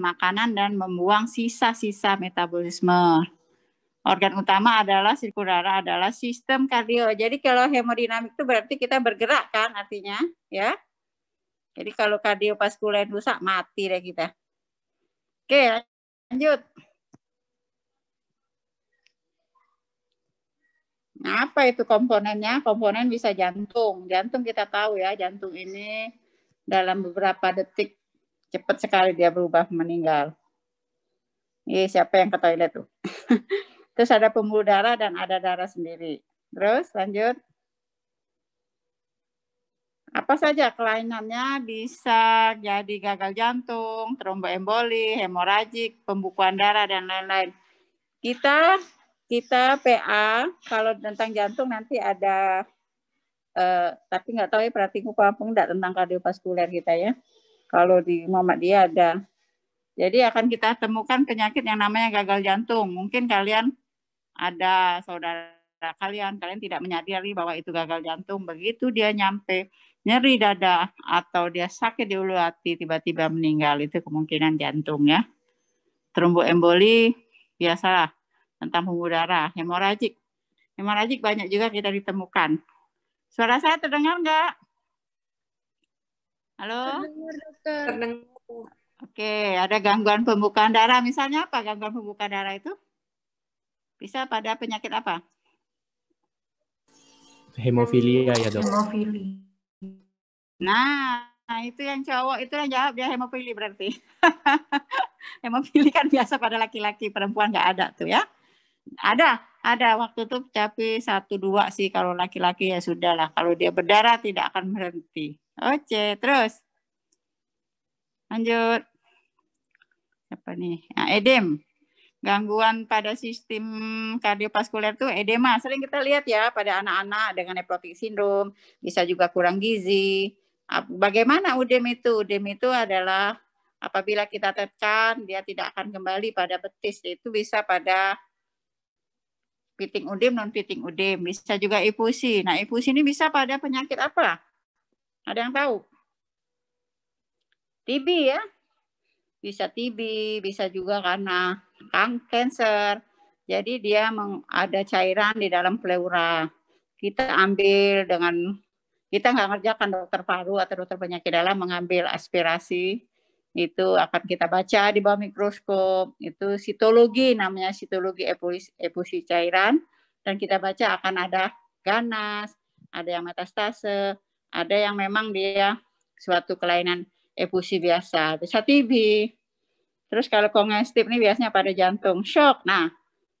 makanan dan membuang sisa-sisa metabolisme. Organ utama adalah sirkulasi adalah sistem kardio. Jadi kalau hemodinamik itu berarti kita bergerak kan artinya, ya. Jadi kalau kardio kardiovaskuler rusak mati deh kita. Oke, lanjut. Nah, apa itu komponennya? Komponen bisa jantung. Jantung kita tahu ya, jantung ini dalam beberapa detik Cepat sekali dia berubah meninggal. Iya, siapa yang ke toilet tuh? Terus ada pembuluh darah dan ada darah sendiri. Terus lanjut. Apa saja kelainannya bisa jadi gagal jantung, tromboemboli, hemoragik, pembukuan darah dan lain-lain. Kita kita PA kalau tentang jantung nanti ada eh, tapi nggak tahu ya perhatiku kampung enggak tentang kardiovaskuler kita ya. Kalau di dia ada. Jadi akan kita temukan penyakit yang namanya gagal jantung. Mungkin kalian ada saudara kalian, kalian tidak menyadari bahwa itu gagal jantung. Begitu dia nyampe nyeri dada atau dia sakit di ulu hati tiba-tiba meninggal itu kemungkinan jantung ya. terumbu emboli biasalah tentang pembuluh darah, hemoragik. Hemoragik banyak juga kita ditemukan. Suara saya terdengar nggak? Halo? Oke, ada gangguan pembukaan darah. Misalnya apa gangguan pembukaan darah itu? Bisa pada penyakit apa? Hemofilia ya dok. Hemofilia. Nah, itu yang cowok itu yang jawab dia hemofilia berarti. hemofilia kan biasa pada laki-laki, perempuan nggak ada tuh ya. Ada, ada waktu tuh tapi satu dua sih kalau laki-laki ya sudah lah. Kalau dia berdarah tidak akan berhenti. Oke, terus. Lanjut. Apa nih? Nah, edem. Gangguan pada sistem kardiovaskuler itu edema. Sering kita lihat ya pada anak-anak dengan nephrotic syndrome, bisa juga kurang gizi. Ah, bagaimana udem itu? Udem itu adalah apabila kita tekan, dia tidak akan kembali pada betis. Itu bisa pada piting udem, non piting udem. Bisa juga efusi. Nah, efusi ini bisa pada penyakit apa? Ada yang tahu? TB ya. Bisa TB, bisa juga karena kang cancer. Jadi dia ada cairan di dalam pleura. Kita ambil dengan kita nggak ngerjakan dokter paru atau dokter penyakit dalam mengambil aspirasi itu akan kita baca di bawah mikroskop itu sitologi namanya sitologi efusi, cairan dan kita baca akan ada ganas ada yang metastase ada yang memang dia suatu kelainan efusi biasa, bisa TB. Terus kalau kongestif ini biasanya pada jantung, shock. Nah,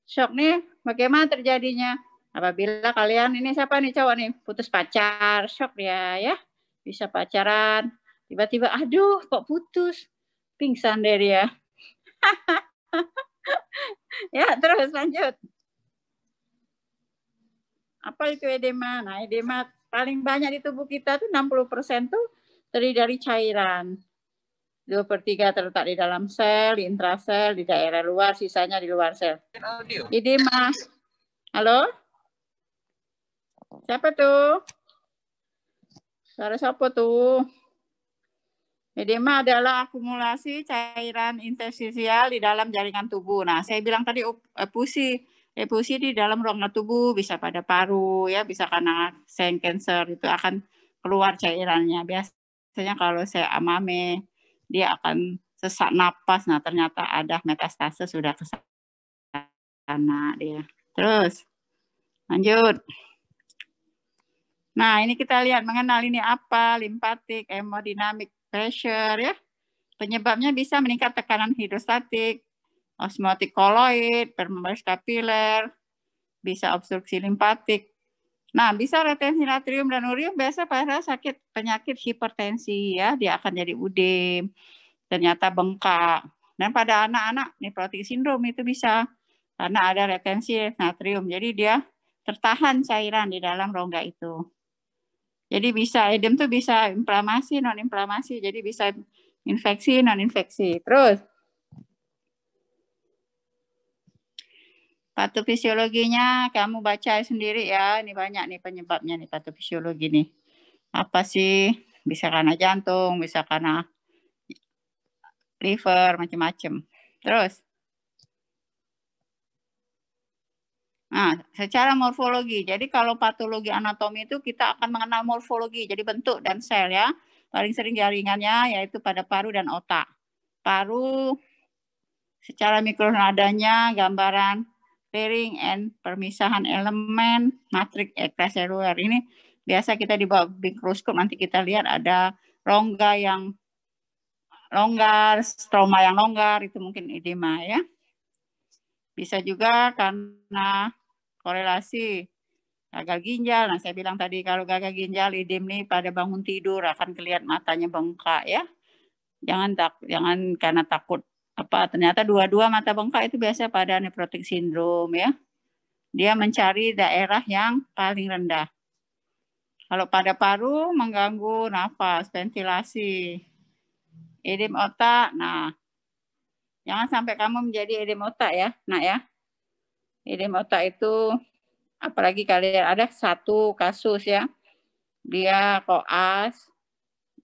shock nih bagaimana terjadinya? Apabila kalian ini siapa nih cowok nih putus pacar, shock ya, ya, bisa pacaran, tiba-tiba aduh kok putus, pingsan deh dia. ya terus lanjut. Apa itu edema? Nah edema paling banyak di tubuh kita tuh 60% persen tuh terdiri dari cairan. dua per 3 terletak di dalam sel, di intrasel, di daerah luar, sisanya di luar sel. Jadi mas, halo? Siapa tuh? Suara siapa tuh? Edema adalah akumulasi cairan interstisial di dalam jaringan tubuh. Nah, saya bilang tadi uh, oh, eh, pusi evolusi di dalam rongga tubuh bisa pada paru ya bisa karena sen cancer itu akan keluar cairannya biasanya kalau saya amame dia akan sesak napas nah ternyata ada metastase sudah ke sana dia terus lanjut nah ini kita lihat mengenal ini apa limpatik hemodinamik pressure ya penyebabnya bisa meningkat tekanan hidrostatik osmotik koloid, pembebasan kapiler, bisa obstruksi limpatik. Nah, bisa retensi natrium dan urium biasa pada sakit penyakit hipertensi ya, dia akan jadi udem, ternyata bengkak. Dan pada anak-anak nephrotic sindrom itu bisa karena ada retensi natrium. Jadi dia tertahan cairan di dalam rongga itu. Jadi bisa edem tuh bisa inflamasi, non inflamasi. Jadi bisa infeksi, non infeksi. Terus Patofisiologinya kamu baca sendiri ya. Ini banyak nih penyebabnya nih patofisiologi nih. Apa sih? Bisa karena jantung, bisa karena liver, macam-macam. Terus. Nah, secara morfologi. Jadi kalau patologi anatomi itu kita akan mengenal morfologi, jadi bentuk dan sel ya. Paling sering jaringannya yaitu pada paru dan otak. Paru secara mikronadanya gambaran pairing and permisahan elemen matriks ekstraseluler. Ini biasa kita di bawah mikroskop nanti kita lihat ada rongga yang longgar, stroma yang longgar itu mungkin edema ya. Bisa juga karena korelasi gagal ginjal. Nah, saya bilang tadi kalau gagal ginjal edema nih pada bangun tidur akan kelihatan matanya bengkak ya. Jangan tak jangan karena takut apa ternyata dua-dua mata bengkak itu biasa pada nephrotic syndrome ya. Dia mencari daerah yang paling rendah. Kalau pada paru mengganggu nafas, ventilasi, edem otak. Nah, jangan sampai kamu menjadi edem otak ya, nak ya. Edem otak itu apalagi kalian ada satu kasus ya. Dia koas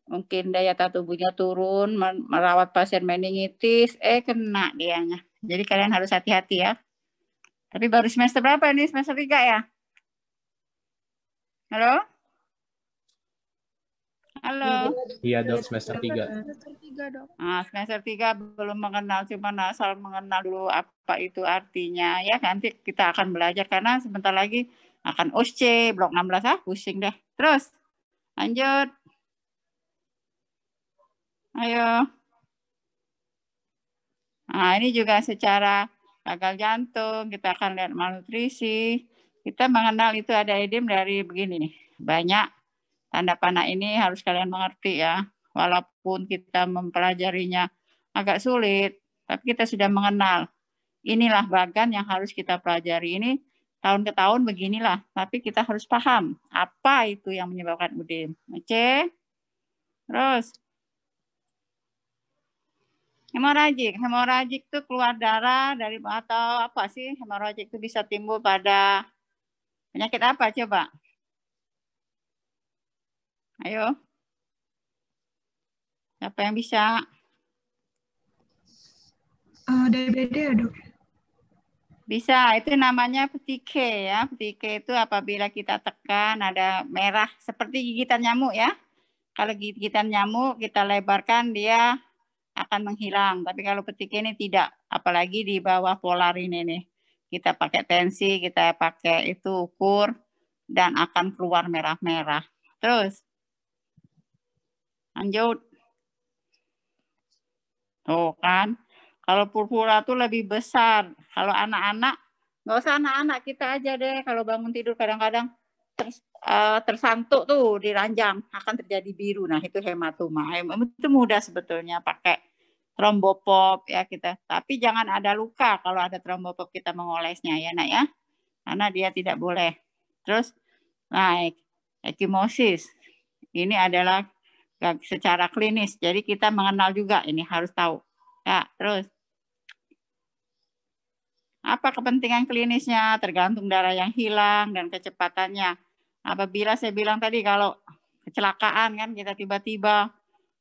mungkin daya tahan tubuhnya turun, merawat pasien meningitis, eh kena dia dianya. Jadi kalian harus hati-hati ya. Tapi baru semester berapa ini Semester tiga ya? Halo? Halo. Iya dok, semester tiga. Ah semester tiga belum mengenal, cuma asal mengenal dulu apa itu artinya. Ya nanti kita akan belajar karena sebentar lagi akan OSCE blok 16 ah, pusing deh. Terus, lanjut. Ayo. Nah, ini juga secara gagal jantung, kita akan lihat malnutrisi. Kita mengenal itu ada edim dari begini. nih Banyak tanda panah ini harus kalian mengerti ya. Walaupun kita mempelajarinya agak sulit, tapi kita sudah mengenal. Inilah bagan yang harus kita pelajari. Ini tahun ke tahun beginilah, tapi kita harus paham apa itu yang menyebabkan edim Oke? Terus, Hemoragik, hemoragik itu keluar darah dari atau apa sih? Hemoragik itu bisa timbul pada penyakit apa coba? Ayo. Siapa yang bisa? Uh, eh, DBD ya Bisa, itu namanya petike ya. Petike itu apabila kita tekan ada merah seperti gigitan nyamuk ya. Kalau gigitan nyamuk kita lebarkan dia akan menghilang. Tapi kalau petik ini tidak, apalagi di bawah polar ini nih. Kita pakai tensi, kita pakai itu ukur, dan akan keluar merah-merah. Terus, lanjut. Tuh kan, kalau purpura itu lebih besar. Kalau anak-anak, nggak usah anak-anak, kita aja deh kalau bangun tidur kadang-kadang uh, tersantuk tuh di ranjang akan terjadi biru. Nah itu hematoma. Hematoma itu mudah sebetulnya pakai trombopop ya kita. Tapi jangan ada luka kalau ada trombopop kita mengolesnya ya nak ya. Karena dia tidak boleh. Terus naik ekimosis. Ini adalah secara klinis. Jadi kita mengenal juga ini harus tahu. Ya, terus apa kepentingan klinisnya tergantung darah yang hilang dan kecepatannya. Apabila saya bilang tadi kalau kecelakaan kan kita tiba-tiba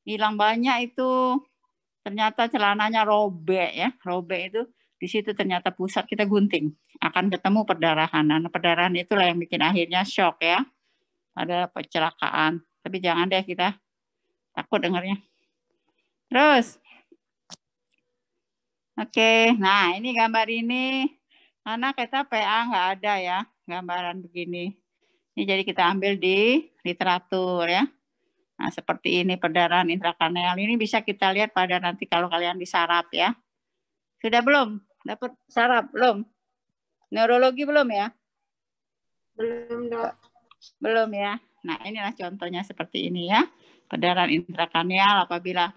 hilang banyak itu ternyata celananya robek ya robek itu di situ ternyata pusat kita gunting akan ketemu perdarahan nah perdarahan itulah yang bikin akhirnya shock ya ada kecelakaan tapi jangan deh kita takut dengarnya terus oke nah ini gambar ini karena kita PA nggak ada ya gambaran begini ini jadi kita ambil di literatur ya. Nah, seperti ini perdarahan intrakranial ini bisa kita lihat pada nanti kalau kalian disarap ya. Sudah belum? Dapat sarap belum? Neurologi belum ya? Belum, Dok. Belum ya. Nah, inilah contohnya seperti ini ya. Perdarahan intrakranial apabila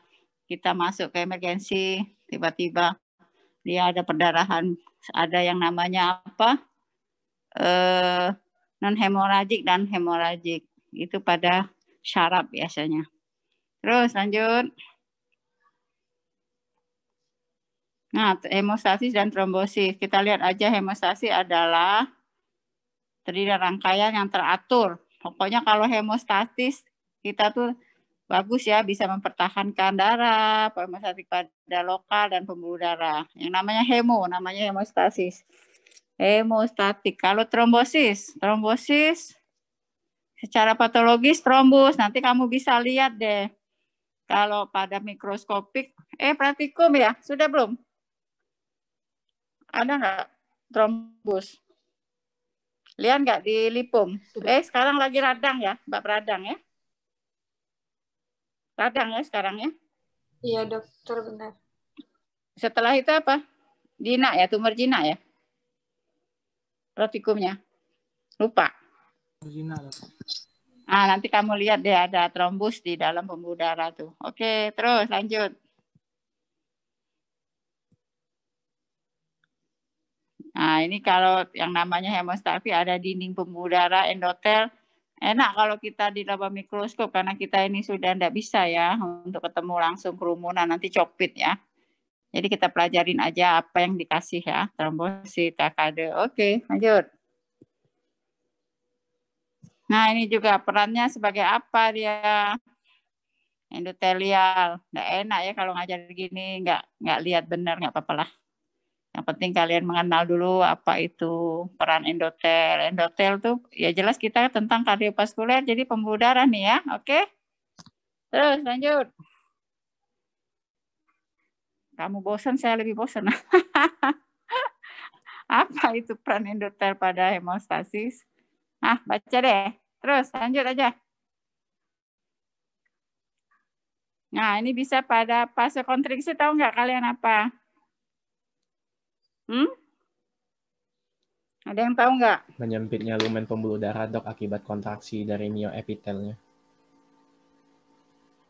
kita masuk ke emergensi tiba-tiba dia ada perdarahan, ada yang namanya apa? Eh non hemoragik dan hemoragik itu pada syaraf biasanya. Terus lanjut. Nah, hemostasis dan trombosis. Kita lihat aja hemostasis adalah terdiri dari rangkaian yang teratur. Pokoknya kalau hemostasis kita tuh bagus ya bisa mempertahankan darah, hemostasis pada lokal dan pembuluh darah. Yang namanya hemo, namanya hemostasis hemostatik. Kalau trombosis, trombosis secara patologis trombus. Nanti kamu bisa lihat deh. Kalau pada mikroskopik, eh praktikum ya, sudah belum? Ada nggak trombus? Lihat nggak di lipum? Eh, sekarang lagi radang ya, Mbak Radang ya? Radang ya sekarang ya? Iya, dokter benar. Setelah itu apa? Jinak ya, tumor jinak ya? praktikumnya? Lupa. Ah, nanti kamu lihat deh ada trombus di dalam pembuluh darah tuh. Oke, terus lanjut. Nah, ini kalau yang namanya hemostafi ada dinding pembuluh darah endotel. Enak kalau kita di dalam mikroskop karena kita ini sudah tidak bisa ya untuk ketemu langsung kerumunan nanti copit ya. Jadi kita pelajarin aja apa yang dikasih ya, trombosit, TKD. Oke, lanjut. Nah, ini juga perannya sebagai apa dia? Endotelial. Nggak enak ya kalau ngajar gini, nggak, nggak lihat benar, nggak apa-apa lah. Yang penting kalian mengenal dulu apa itu peran endotel. Endotel tuh ya jelas kita tentang kardiovaskuler, jadi pembuluh darah nih ya, oke? Terus lanjut. Kamu bosan, saya lebih bosan. Apa itu peran endotel pada hemostasis? Ah, baca deh. Terus lanjut aja. Nah, ini bisa pada fase kontriksi tahu nggak kalian apa? Hmm? Ada yang tahu nggak? Menyempitnya lumen pembuluh darah dok akibat kontraksi dari mioepitelnya.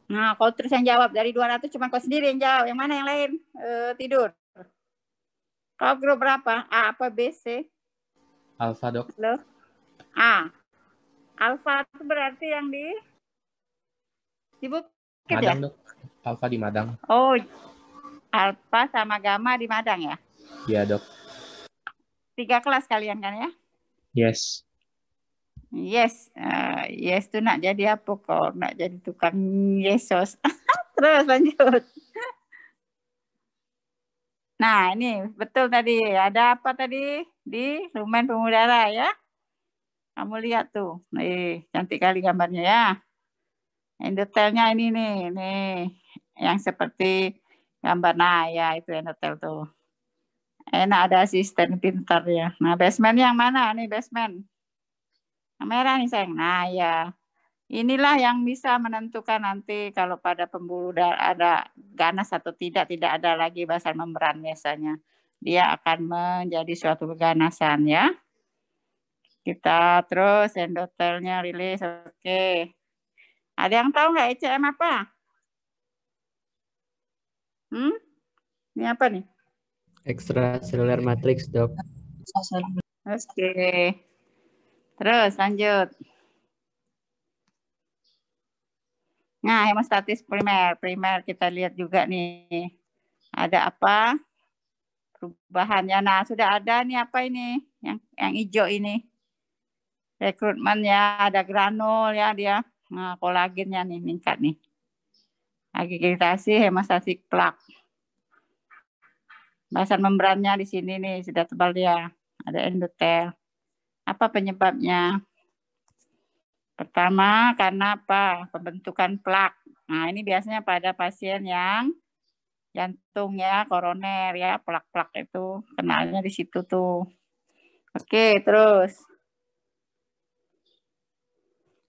Nah, kalau terus yang jawab dari 200 cuma kau sendiri yang jawab. Yang mana yang lain? E, tidur. Kau grup berapa? A apa B C? Alfa, Dok. Halo. A. Alfa itu berarti yang di di Bukit ya? Madang, ya? Dok. Alfa di Madang. Oh. Alfa sama gamma di Madang ya? Iya, Dok. Tiga kelas kalian kan ya? Yes. Yes, uh, yes tu nak jadi apa kok? Nak jadi tukang Yesus. Terus lanjut. Nah, ini betul tadi. Ada apa tadi di Lumen Pemudara ya? Kamu lihat tuh. Nih, cantik kali gambarnya ya. Endotelnya ini nih, nih yang seperti gambar nah ya itu endotel tuh. Enak ada asisten pintar ya. Nah, basement yang mana nih basement? Yang merah nih sayang. Nah ya, inilah yang bisa menentukan nanti kalau pada pembuluh darah ada ganas atau tidak, tidak ada lagi basal membran biasanya. Dia akan menjadi suatu keganasan ya. Kita terus endotelnya rilis, oke. Ada yang tahu nggak ECM apa? Hmm? Ini apa nih? Extracellular matrix, dok. Oke. Okay. Terus lanjut. Nah, hemostatis primer. Primer kita lihat juga nih. Ada apa? Perubahannya. Nah, sudah ada nih apa ini? Yang yang hijau ini. Rekrutmen ya, ada granul ya dia. Nah, kolagennya nih meningkat nih. Agigitasi hemostatik plak. Bahasan membrannya di sini nih sudah tebal dia. Ada endotel. Apa penyebabnya? Pertama, karena apa? Pembentukan plak. Nah, ini biasanya pada pasien yang jantungnya koroner ya, plak-plak itu kenalnya di situ tuh. Oke, terus.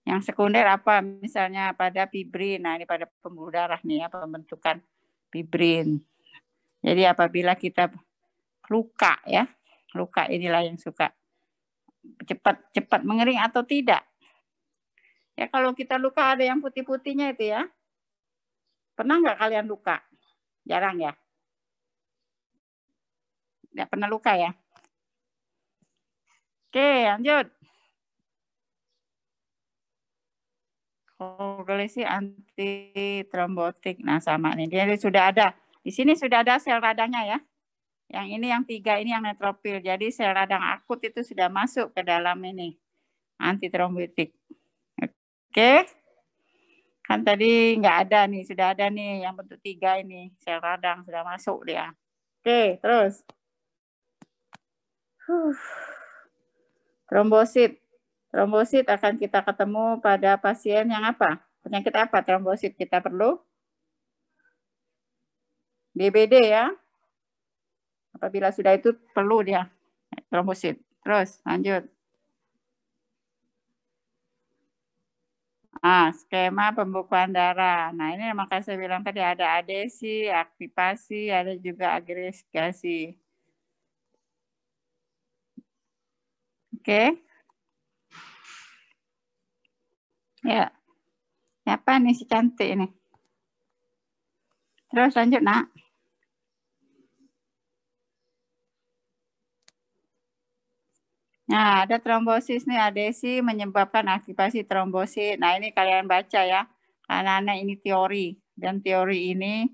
Yang sekunder apa? Misalnya pada fibrin. Nah, ini pada pembuluh darah nih ya, pembentukan fibrin. Jadi apabila kita luka ya, luka inilah yang suka cepat cepat mengering atau tidak. Ya kalau kita luka ada yang putih-putihnya itu ya. Pernah nggak kalian luka? Jarang ya. Nggak pernah luka ya. Oke lanjut. Koagulasi anti trombotik. Nah sama ini dia sudah ada. Di sini sudah ada sel radangnya ya. Yang ini yang tiga ini yang netropil, Jadi sel radang akut itu sudah masuk ke dalam ini antitrombotik. Oke. Kan tadi nggak ada nih, sudah ada nih yang bentuk tiga ini sel radang sudah masuk dia. Oke, terus. Trombosit. Trombosit akan kita ketemu pada pasien yang apa? Penyakit apa trombosit kita perlu? DBD ya. Apabila sudah itu perlu dia trombosit. Terus lanjut. Ah, skema pembukaan darah. Nah, ini makanya saya bilang tadi ada adesi, aktivasi, ada juga agregasi. Oke. Okay. Ya. Siapa nih si cantik ini? Terus lanjut, Nak. Nah, ada trombosis nih adesi menyebabkan aktivasi trombosit. Nah, ini kalian baca ya. karena anak ini teori dan teori ini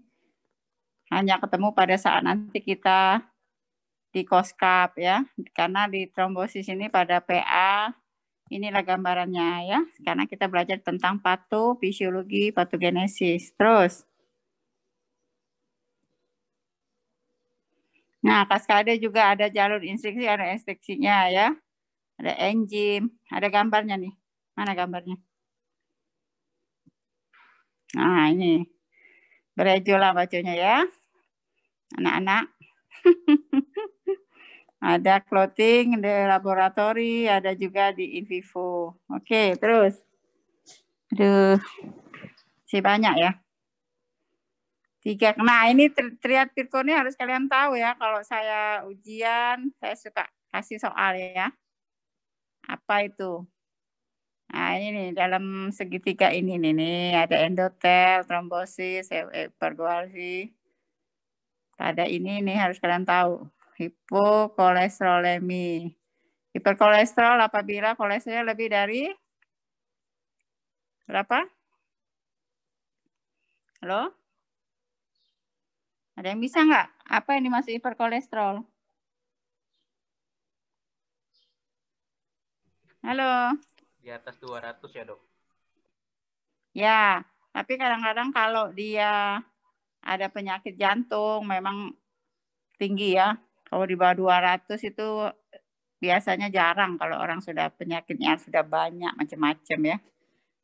hanya ketemu pada saat nanti kita di koskap ya. Karena di trombosis ini pada PA inilah gambarannya ya. Karena kita belajar tentang patu fisiologi, patogenesis. Terus Nah, kaskade juga ada jalur instruksi, ada instruksinya ya. Ada enzim, ada gambarnya nih. Mana gambarnya? Nah, ini. Berejolah bacanya ya. Anak-anak. ada clothing di laboratori, ada juga di in vivo. Oke, terus. Aduh. Si banyak ya. Tiga. Nah, ini tri triad pirkonnya harus kalian tahu ya. Kalau saya ujian, saya suka kasih soal ya. Apa itu? Nah, ini nih, dalam segitiga ini nih, nih ada endotel, trombosis, hiperkoalsi. Eh, eh, Pada ini nih harus kalian tahu, hipokolesterolemi. Hiperkolesterol apabila kolesterol lebih dari berapa? Halo? Ada yang bisa nggak? Apa yang dimaksud hiperkolesterol? Halo. Di atas 200 ya, Dok? Ya, tapi kadang-kadang kalau dia ada penyakit jantung memang tinggi ya. Kalau di bawah 200 itu biasanya jarang kalau orang sudah penyakitnya sudah banyak macam-macam ya.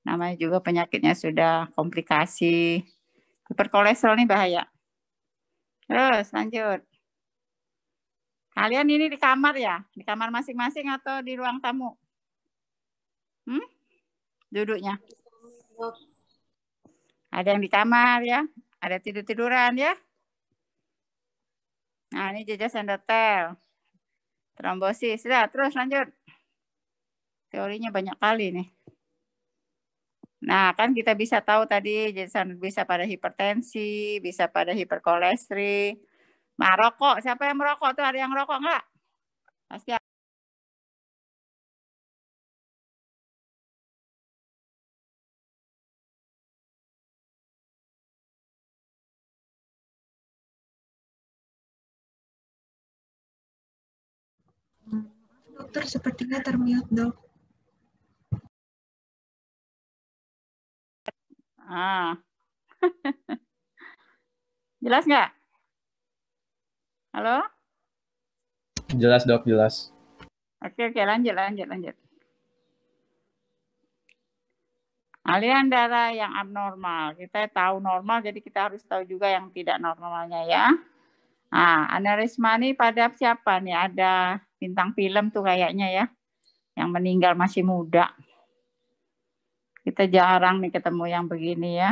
Namanya juga penyakitnya sudah komplikasi. Hiperkolesterol ini bahaya. Terus lanjut. Kalian ini di kamar ya? Di kamar masing-masing atau di ruang tamu? Hmm? Duduknya. Ada yang di kamar ya. Ada tidur-tiduran ya. Nah, ini jejak hotel. Trombosis. Sudah, terus lanjut. Teorinya banyak kali nih. Nah, kan kita bisa tahu tadi jajasan bisa pada hipertensi, bisa pada hiperkolestri. merokok nah, Siapa yang merokok tuh? Ada yang merokok enggak? Pasti Dokter sepertinya termute dok. Ah. jelas nggak? Halo? Jelas dok, jelas. Oke, oke, lanjut, lanjut, lanjut. Aliran darah yang abnormal. Kita tahu normal, jadi kita harus tahu juga yang tidak normalnya ya. Nah, aneurisma ini pada siapa nih? Ada bintang film tuh kayaknya ya yang meninggal masih muda. Kita jarang nih ketemu yang begini ya.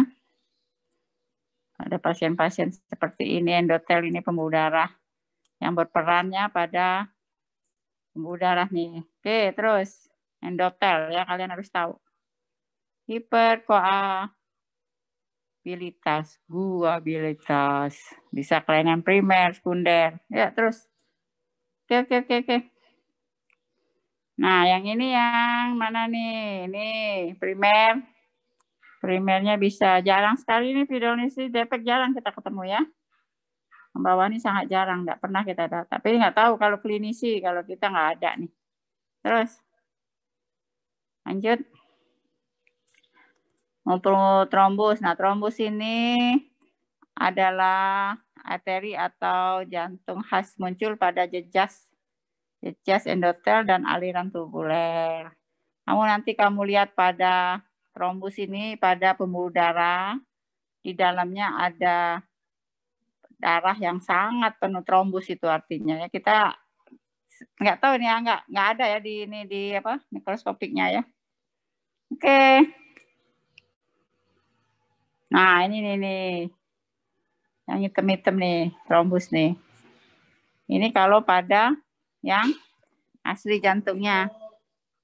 Ada pasien-pasien seperti ini endotel ini pembuluh darah yang berperannya pada pembuluh darah nih. Oke, terus endotel ya kalian harus tahu. Hiperkoa guabilitas, bisa kelainan primer, sekunder, ya terus Oke, oke, oke, oke. Nah, yang ini yang mana nih? Ini primer. Primernya bisa jarang sekali nih video ini sih depek jarang kita ketemu ya. Yang bawah ini sangat jarang, nggak pernah kita ada. Tapi nggak tahu kalau klinisi, kalau kita nggak ada nih. Terus, lanjut. Untuk trombus. Nah, trombus ini adalah arteri atau jantung khas muncul pada jejas jejas endotel dan aliran tubuler. Kamu nanti kamu lihat pada trombus ini pada pembuluh darah di dalamnya ada darah yang sangat penuh trombus itu artinya ya kita nggak tahu ini ya nggak nggak ada ya di ini di apa mikroskopiknya ya oke okay. nah ini nih nih yang hitam-hitam nih, trombus nih. Ini kalau pada yang asli jantungnya.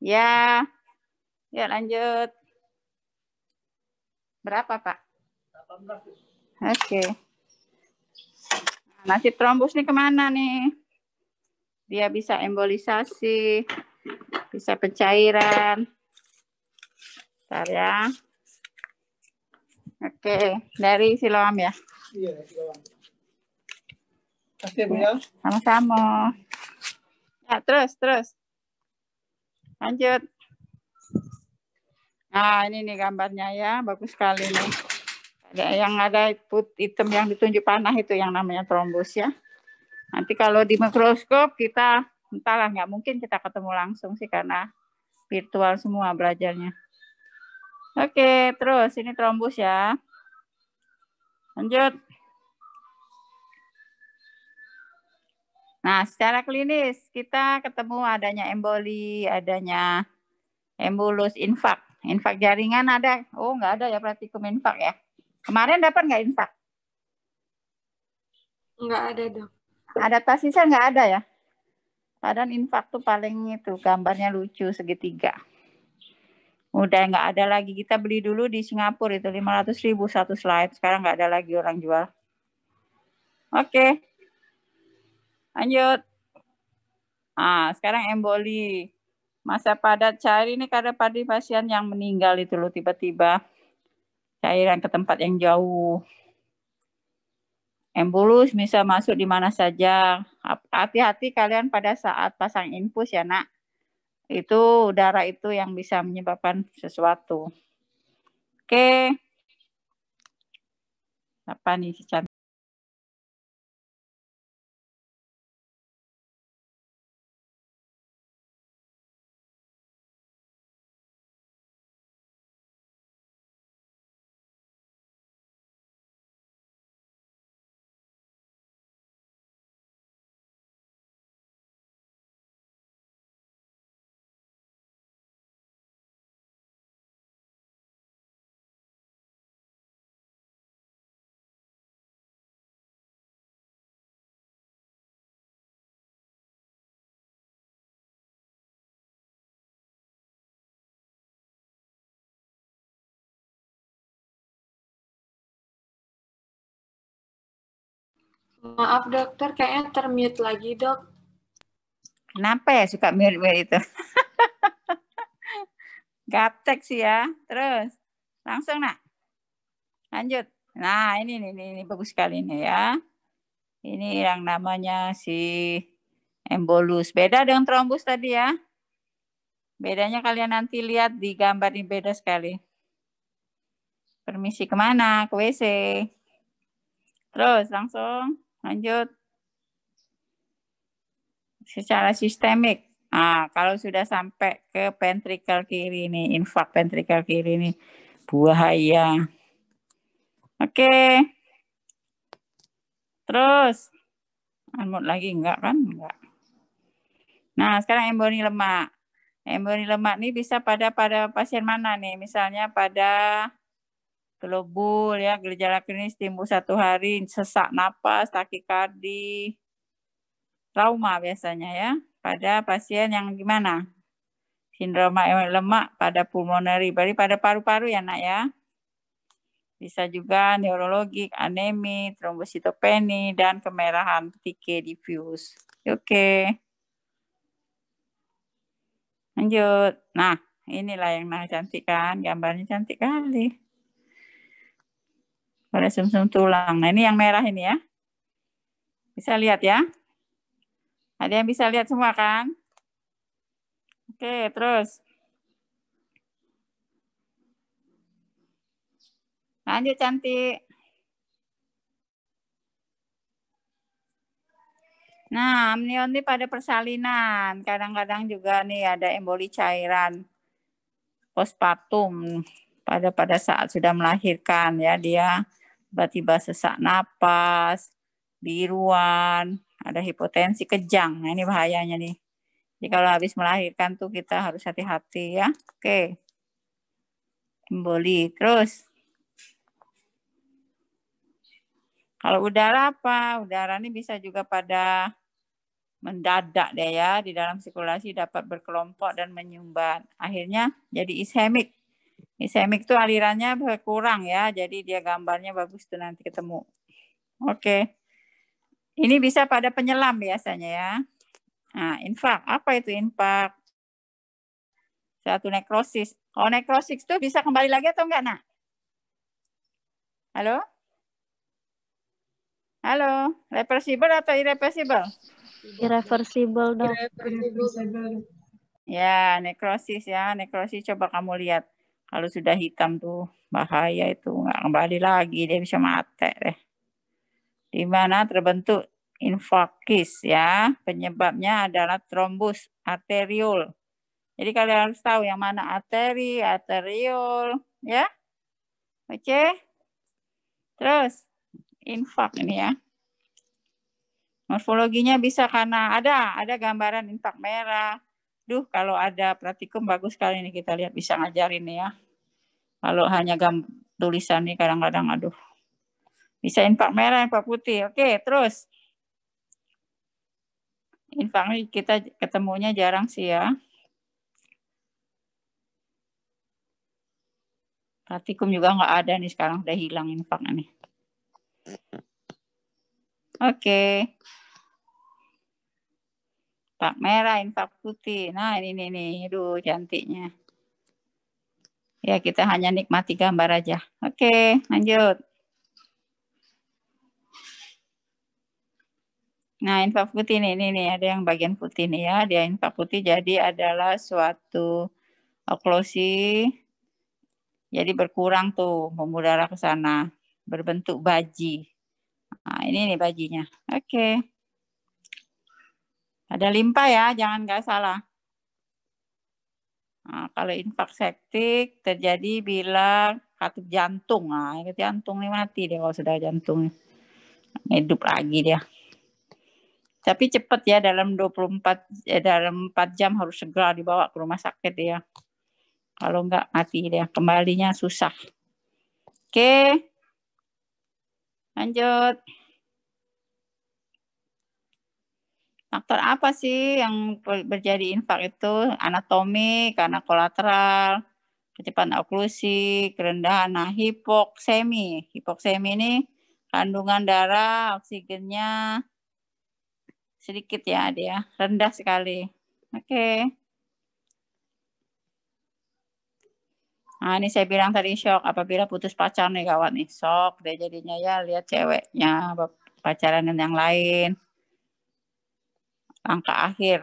Ya, ya lanjut. Berapa Pak? 18. Oke. Nah, si trombus nih kemana nih? Dia bisa embolisasi, bisa pencairan. Bentar ya. Oke, dari siloam ya. Iya, Kasih ya, Bu ya. Sama-sama. Ya, terus, terus. Lanjut. Nah, ini nih gambarnya ya, bagus sekali nih. Ada yang ada put item yang ditunjuk panah itu yang namanya trombus ya. Nanti kalau di mikroskop kita entahlah nggak mungkin kita ketemu langsung sih karena virtual semua belajarnya. Oke, terus ini trombus ya. Lanjut. Nah, secara klinis kita ketemu adanya emboli, adanya embolus infak. Infak jaringan ada. Oh, nggak ada ya praktikum infak ya. Kemarin dapat nggak infak? Enggak ada dong. Adaptasi saya nggak ada ya. Padahal infak tuh paling itu gambarnya lucu segitiga udah nggak ada lagi kita beli dulu di Singapura itu 500 ribu satu slide sekarang nggak ada lagi orang jual oke okay. lanjut ah sekarang emboli masa padat cair ini karena padi pasien yang meninggal itu loh tiba-tiba cairan ke tempat yang jauh embolus bisa masuk di mana saja hati-hati kalian pada saat pasang infus ya nak itu udara itu yang bisa menyebabkan sesuatu. Oke. Apa nih si Maaf dokter, kayaknya termute lagi dok. Kenapa ya suka mirip-mirip itu? Gaptek sih ya. Terus, langsung nak. Lanjut. Nah, ini, ini, ini, ini bagus sekali ini ya. Ini yang namanya si embolus. Beda dengan trombus tadi ya. Bedanya kalian nanti lihat di gambar ini beda sekali. Permisi kemana? Ke WC. Terus langsung. Lanjut. Secara sistemik. Nah, kalau sudah sampai ke ventrikel kiri ini, infak ventrikel kiri ini, buah buahaya. Oke. Terus, unmute lagi enggak kan? Enggak. Nah, sekarang emboli lemak. Emboli lemak ini bisa pada pada pasien mana nih? Misalnya pada globul ya gejala klinis timbul satu hari sesak napas takikardi trauma biasanya ya pada pasien yang gimana sindroma lemak pada pulmoneri berarti pada paru-paru ya nak ya bisa juga neurologik anemi trombositopeni dan kemerahan ketika diffuse oke okay. lanjut nah inilah yang nah cantik kan gambarnya cantik kali oleh sumsum -sum tulang. Nah, ini yang merah ini ya. Bisa lihat ya? Ada yang bisa lihat semua kan? Oke, terus. Lanjut cantik. Nah, amnion ini pada persalinan. Kadang-kadang juga nih ada emboli cairan postpartum pada pada saat sudah melahirkan ya dia tiba-tiba sesak napas, biruan, ada hipotensi kejang. Nah, ini bahayanya nih. Jadi kalau habis melahirkan tuh kita harus hati-hati ya. Oke. Emboli. Terus. Kalau udara apa? Udara ini bisa juga pada mendadak deh ya. Di dalam sirkulasi dapat berkelompok dan menyumbat. Akhirnya jadi ishemik Isemik itu alirannya berkurang ya, jadi dia gambarnya bagus tuh nanti ketemu. Oke. Ini bisa pada penyelam biasanya ya. Nah, infak. Apa itu infak? Satu nekrosis. Kalau nekrosis itu bisa kembali lagi atau enggak, nak? Halo? Halo, reversible atau irreversible? Irreversible dong. Irreversible. Ya, nekrosis ya. Nekrosis coba kamu lihat. Kalau sudah hitam tuh bahaya itu nggak kembali lagi dia bisa mati deh. Di mana terbentuk infakis ya penyebabnya adalah trombus arteriol. Jadi kalian harus tahu yang mana arteri, arteriol, ya. Oke. Terus infak ini ya. Morfologinya bisa karena ada ada gambaran infak merah, Duh, kalau ada praktikum bagus sekali nih kita lihat bisa ngajarin nih ya. Kalau hanya gam tulisan nih kadang-kadang aduh. Bisa infak merah, infak putih. Oke, terus. Infak kita ketemunya jarang sih ya. Praktikum juga nggak ada nih sekarang udah hilang infak nih. Oke. Okay infak merah, infak putih. Nah, ini nih, nih. Aduh, cantiknya. Ya, kita hanya nikmati gambar aja. Oke, lanjut. Nah, infak putih nih, ini nih ada yang bagian putih nih ya. Dia infak putih jadi adalah suatu oklosi. Jadi berkurang tuh darah ke sana, berbentuk baji. Nah, ini nih bajinya. Oke. Okay. Ada limpa ya, jangan nggak salah. Nah, kalau infak septik terjadi bila katup jantung. Nah, jantung ini mati dia kalau sudah jantungnya. Hidup lagi dia. Tapi cepat ya dalam 24 eh, dalam 4 jam harus segera dibawa ke rumah sakit ya. Kalau enggak mati dia, kembalinya susah. Oke. Lanjut. Faktor apa sih yang berjadi infak itu? Anatomi, karena kolateral, kecepatan oklusi, kerendahan. Nah, hipoksemi. Hipoksemi ini kandungan darah, oksigennya sedikit ya dia, ya. rendah sekali. Oke. Okay. Nah, ini saya bilang tadi shock apabila putus pacar nih kawan nih, shock dia jadinya ya lihat ceweknya pacaran dengan yang lain angka akhir.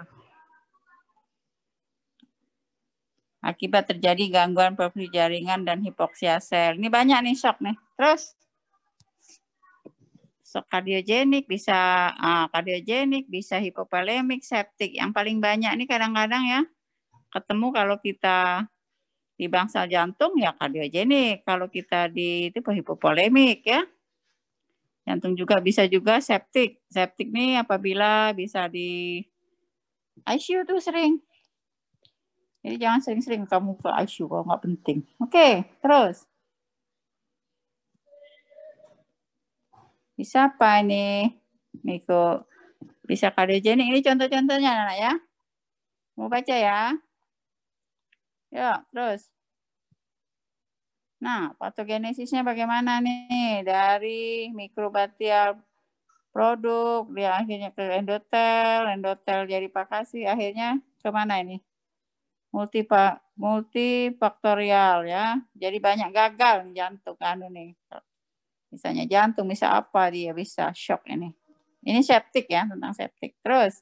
Akibat terjadi gangguan perfusi jaringan dan hipoksia sel. Ini banyak nih shock nih. Terus shock kardiogenik bisa ah, kardiogenik, bisa hipopalemik septik. Yang paling banyak nih kadang-kadang ya ketemu kalau kita di bangsal jantung ya kardiogenik, kalau kita di itu hipopolemik ya jantung juga bisa juga septik septik nih apabila bisa di ICU tuh sering jadi jangan sering-sering kamu ke ICU kalau nggak penting oke okay, terus bisa apa ini Miko bisa kardiogenik ini contoh-contohnya anak ya mau baca ya ya terus Nah, patogenesisnya bagaimana nih? Dari mikrobatial produk, dia akhirnya ke endotel, endotel jadi pakasi, akhirnya kemana ini? Multipa, multifaktorial ya. Jadi banyak gagal jantung kan ini. Misalnya jantung bisa apa dia bisa shock ini. Ini septik ya, tentang septik. Terus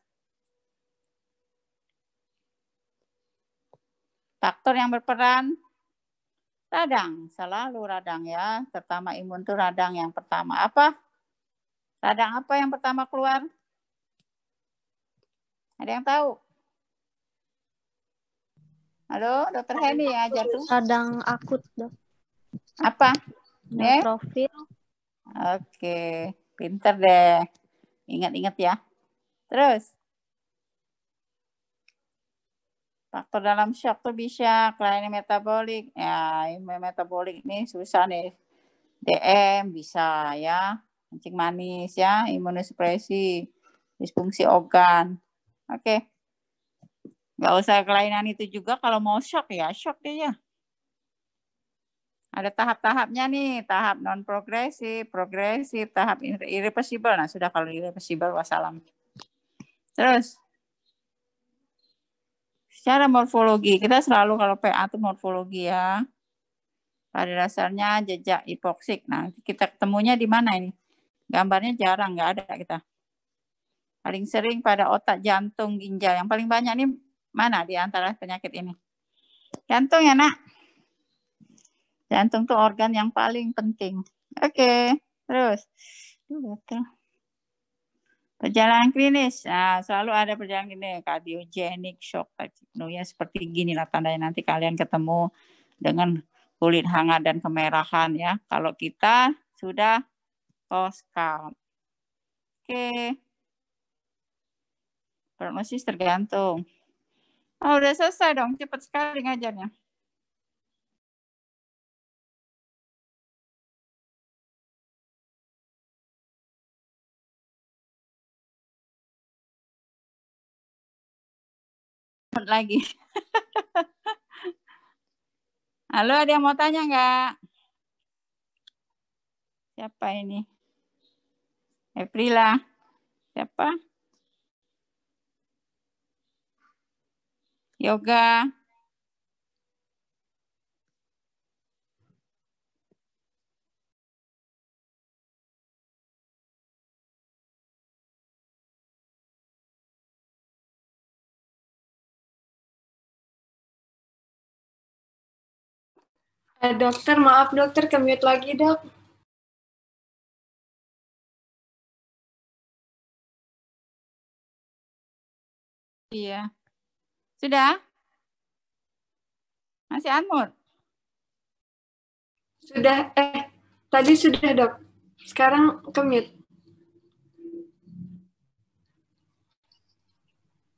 faktor yang berperan Radang, selalu radang ya. Pertama imun itu radang yang pertama. Apa? Radang apa yang pertama keluar? Ada yang tahu? Halo, dokter Heni ya, jatuh? Radang akut, dok. Apa? Neutrofil. Oke, pinter deh. Ingat-ingat ya. Terus? faktor dalam shock tuh bisa kelainan metabolik ya metabolik ini susah nih DM bisa ya kencing manis ya imunosupresi disfungsi organ oke okay. nggak usah kelainan itu juga kalau mau shock ya shock dia ya ada tahap-tahapnya nih tahap non progresif progresif tahap irreversible nah sudah kalau irreversible wassalam terus Secara morfologi, kita selalu kalau PA itu morfologi ya. Pada dasarnya jejak hipoksik. Nah, kita ketemunya di mana ini? Gambarnya jarang, nggak ada kita. Paling sering pada otak jantung ginjal. Yang paling banyak ini mana di antara penyakit ini? Jantung ya, nak? Jantung tuh organ yang paling penting. Oke, okay, terus. Duh, betul. Perjalanan klinis, nah, selalu ada perjalanan klinis, kardiogenik, shock, anu ya seperti gini lah tandanya nanti kalian ketemu dengan kulit hangat dan kemerahan ya. Kalau kita sudah post calm. Oke. Prognosis tergantung. Oh, udah selesai dong, cepat sekali ngajarnya. lagi. Halo, ada yang mau tanya nggak? Siapa ini? Aprila? Siapa? Yoga. Eh, dokter, maaf dokter, kemute lagi dok. Iya. Sudah? Masih Anmur? Sudah, eh, tadi sudah dok. Sekarang kemute.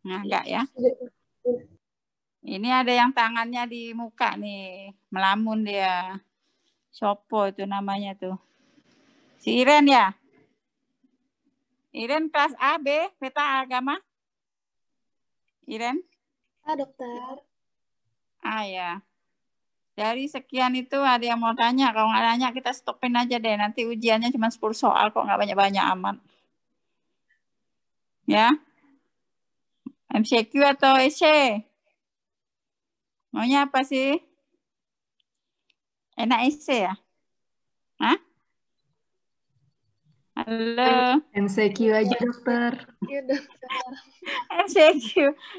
Nah, enggak ya? Sudah. Ini ada yang tangannya di muka nih, melamun dia. Sopo itu namanya tuh. Si Iren ya? Iren kelas A, B, peta agama? Iren? Ah, dokter. A ya. Dari sekian itu ada yang mau tanya. Kalau nggak tanya kita stopin aja deh. Nanti ujiannya cuma 10 soal kok nggak banyak-banyak aman. Ya. MCQ atau EC? Maunya apa sih? Enak IC ya? Hah? Halo. MCQ aja dokter. MCQ,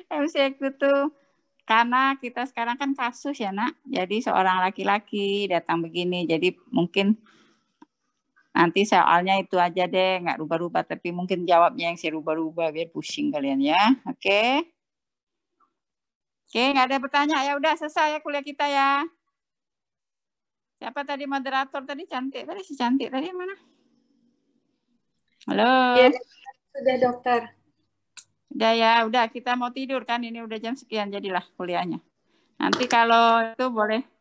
MCQ tuh karena kita sekarang kan kasus ya nak. Jadi seorang laki-laki datang begini, jadi mungkin nanti soalnya itu aja deh, nggak rubah-rubah. Tapi mungkin jawabnya yang saya rubah-rubah biar pusing kalian ya. Oke. Okay? Oke, nggak ada pertanyaan ya. Udah selesai ya kuliah kita ya. Siapa tadi moderator tadi cantik tadi si cantik tadi mana? Halo. Ya, sudah dokter. Udah ya, udah kita mau tidur kan ini udah jam sekian jadilah kuliahnya. Nanti kalau itu boleh